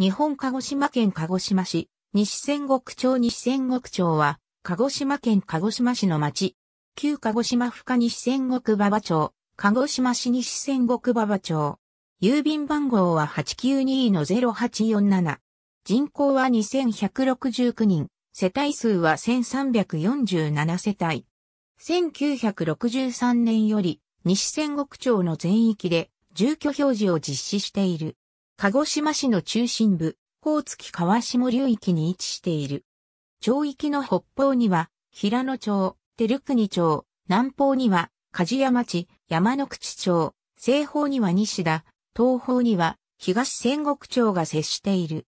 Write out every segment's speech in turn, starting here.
日本鹿児島県鹿児島市、西仙石町西仙石町は、鹿児島県鹿児島市の町、旧鹿児島深西仙石馬場町、鹿児島市西仙石馬場町。郵便番号は892-0847。人口は2169人、世帯数は1347世帯。1963年より、西仙石町の全域で住居表示を実施している。鹿児島市の中心部、大月川下流域に位置している。町域の北方には、平野町、照国町、南方には、梶山町、山の口町、西方には西田、東方には、東仙石町が接している。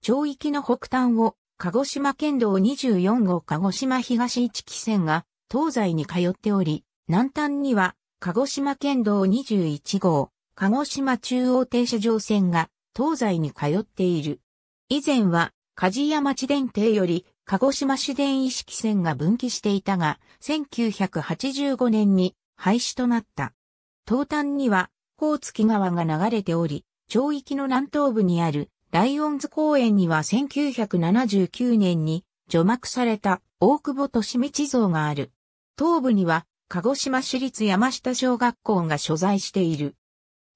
町域の北端を、鹿児島県道24号鹿児島東一期線が、東西に通っており、南端には、鹿児島県道21号、鹿児島中央停車場線が東西に通っている。以前は鍛冶屋町電停より鹿児島市電意識線が分岐していたが、1985年に廃止となった。東端には、甲月川が流れており、町域の南東部にあるライオンズ公園には1979年に除幕された大久保利道像がある。東部には鹿児島市立山下小学校が所在している。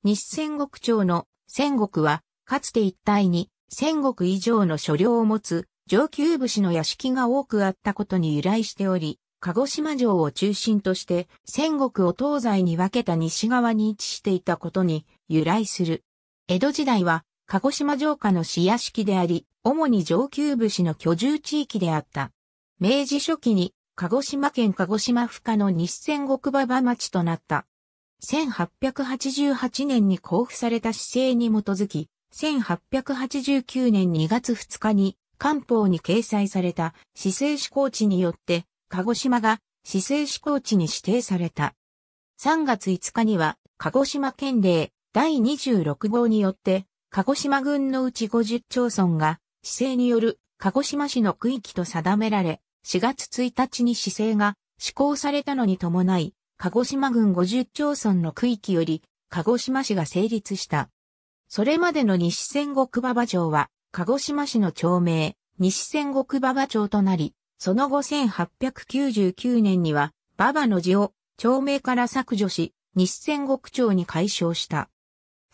西戦国朝の戦国は、かつて一帯に戦国以上の所領を持つ上級武士の屋敷が多くあったことに由来しており、鹿児島城を中心として戦国を東西に分けた西側に位置していたことに由来する。江戸時代は鹿児島城下の市屋敷であり、主に上級武士の居住地域であった。明治初期に鹿児島県鹿児島府下の西戦国馬場町となった。1888年に交付された市政に基づき、1889年2月2日に官報に掲載された市政施行地によって、鹿児島が市政施行地に指定された。3月5日には、鹿児島県令第26号によって、鹿児島郡のうち50町村が、市政による鹿児島市の区域と定められ、4月1日に市政が施行されたのに伴い、鹿児島郡50町村の区域より、鹿児島市が成立した。それまでの西戦国馬場町は、鹿児島市の町名、西戦国馬場町となり、その後1899年には、馬場の字を町名から削除し、西戦国町に改称した。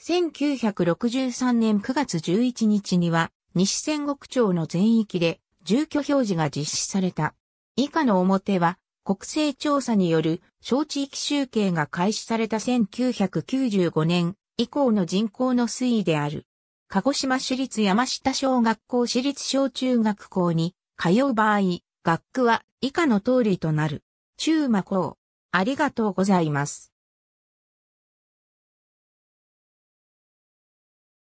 1963年9月11日には、西戦国町の全域で住居表示が実施された。以下の表は、国勢調査による小地域集計が開始された1995年以降の人口の推移である。鹿児島市立山下小学校市立小中学校に通う場合、学区は以下の通りとなる。中馬校。ありがとうございます。